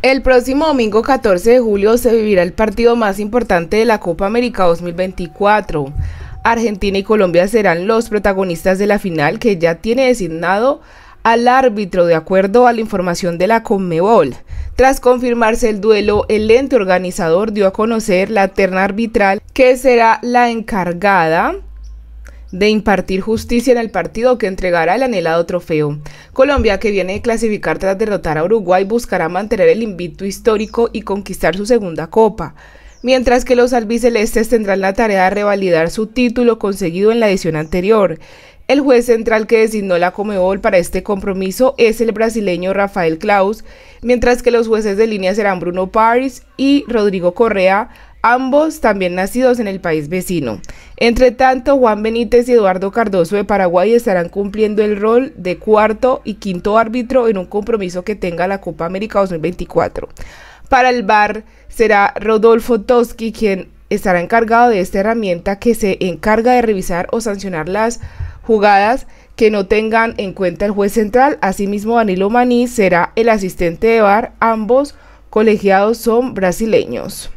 El próximo domingo 14 de julio se vivirá el partido más importante de la Copa América 2024. Argentina y Colombia serán los protagonistas de la final que ya tiene designado al árbitro de acuerdo a la información de la Conmebol. Tras confirmarse el duelo, el ente organizador dio a conocer la terna arbitral que será la encargada de impartir justicia en el partido que entregará el anhelado trofeo. Colombia, que viene de clasificar tras derrotar a Uruguay, buscará mantener el invicto histórico y conquistar su segunda copa, mientras que los albicelestes tendrán la tarea de revalidar su título conseguido en la edición anterior. El juez central que designó la Comebol para este compromiso es el brasileño Rafael Klaus, mientras que los jueces de línea serán Bruno Paris y Rodrigo Correa, ambos también nacidos en el país vecino. Entre tanto, Juan Benítez y Eduardo Cardoso de Paraguay estarán cumpliendo el rol de cuarto y quinto árbitro en un compromiso que tenga la Copa América 2024. Para el VAR será Rodolfo Toski quien estará encargado de esta herramienta que se encarga de revisar o sancionar las jugadas que no tengan en cuenta el juez central. Asimismo, Danilo Maní será el asistente de VAR. Ambos colegiados son brasileños.